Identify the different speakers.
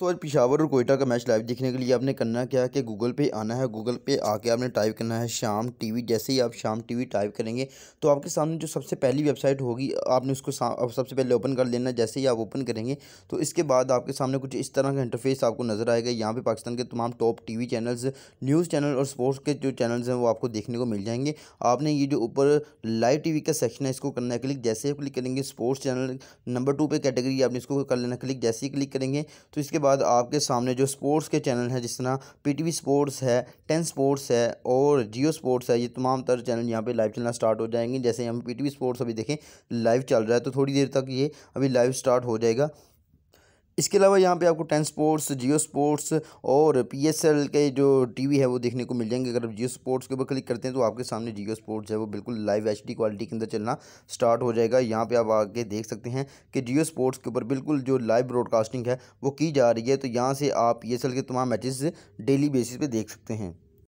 Speaker 1: तो आज पिशावर और कोयटा का मैच लाइव देखने के लिए आपने करना क्या है कि गूगल पे आना है गूगल पे आके आपने टाइप करना है शाम टीवी जैसे ही आप शाम टीवी टाइप करेंगे तो आपके सामने जो सबसे पहली वेबसाइट होगी आपने उसको सबसे पहले ओपन कर लेना जैसे ही आप ओपन करेंगे तो इसके बाद आपके सामने कुछ इस तरह का इंटरफेस आपको नज़र आएगा यहाँ पर पाकिस्तान के तमाम top TV channels news channel और स्पोर्ट्स के जो चैनल्स हैं वो आपको देखने को मिल जाएंगे आपने ये जो ऊपर लाइव टी वी का सेक्शन है इसको करना है क्लिक जैसे ही क्लिक करेंगे स्पोर्ट्स चैनल नंबर टू पर कैटेगरी आपने इसको कर लेना क्लिक जैसे ही क्लिक करेंगे तो इसके बाद आपके सामने जो स्पोर्ट्स के चैनल हैं जिस तरह वी स्पोर्ट्स है टेन स्पोर्ट्स है और जियो स्पोर्ट्स है ये तमाम तरह चैनल यहाँ पे लाइव चलना स्टार्ट हो जाएंगे जैसे हम वी स्पोर्ट्स अभी देखें लाइव चल रहा है तो थोड़ी देर तक ये अभी लाइव स्टार्ट हो जाएगा इसके अलावा यहाँ पे आपको टेन स्पोर्ट्स जियो स्पोर्ट्स और पीएसएल के जो टीवी है वो देखने को मिल जाएंगे अगर आप जियो स्पोर्ट्स के ऊपर क्लिक करते हैं तो आपके सामने जियो स्पोर्ट्स है वो बिल्कुल लाइव एचडी क्वालिटी के अंदर चलना स्टार्ट हो जाएगा यहाँ पे आप आगे देख सकते हैं कि जियो स्पोर्ट्स के ऊपर बिल्कुल जो लाइव ब्रॉडकास्टिंग है वो की जा रही है तो यहाँ से आप पी के तमाम मैचेज डेली बेसिस पर देख सकते हैं